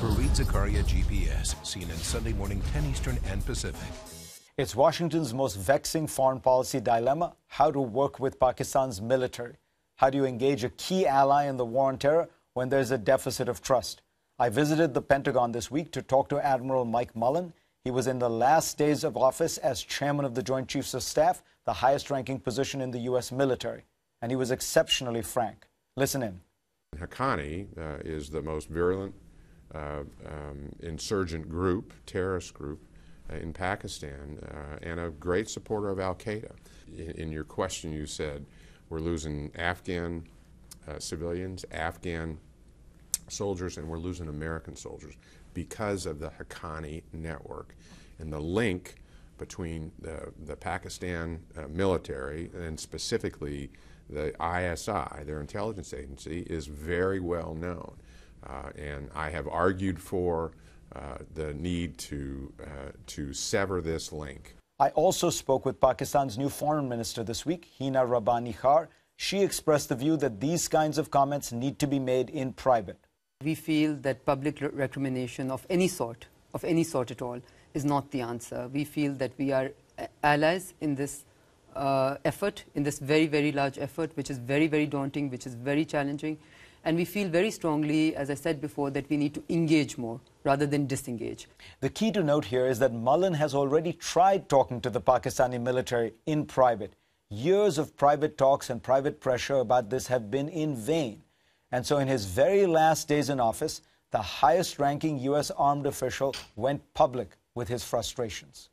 For Reed Zakaria GPS, seen in Sunday morning, 10 Eastern and Pacific. It's Washington's most vexing foreign policy dilemma how to work with Pakistan's military. How do you engage a key ally in the war on terror when there's a deficit of trust? I visited the Pentagon this week to talk to Admiral Mike Mullen. He was in the last days of office as chairman of the Joint Chiefs of Staff, the highest ranking position in the U.S. military. And he was exceptionally frank. Listen in. Haqqani uh, is the most virulent uh, um, insurgent group, terrorist group uh, in Pakistan, uh, and a great supporter of Al Qaeda. In, in, your question, you said we're losing Afghan uh, civilians, Afghan soldiers, and we're losing American soldiers because of the Haqqani network and the link between the, the Pakistan uh, military and specifically the ISI, their intelligence agency, is very well known. Uh, and I have argued for uh, the need to, uh, to sever this link. I also spoke with Pakistan's new foreign minister this week, Hina Rabbani Khar. She expressed the view that these kinds of comments need to be made in private. We feel that public recrimination of any sort, of any sort at all, is not the answer. We feel that we are allies in this uh, effort, in this very, very large effort, which is very, very daunting, which is very challenging. And we feel very strongly, as I said before, that we need to engage more rather than disengage. The key to note here is that Mullen has already tried talking to the Pakistani military in private. Years of private talks and private pressure about this have been in vain. And so, in his very last days in office, the highest ranking U.S. armed official went public with his frustrations.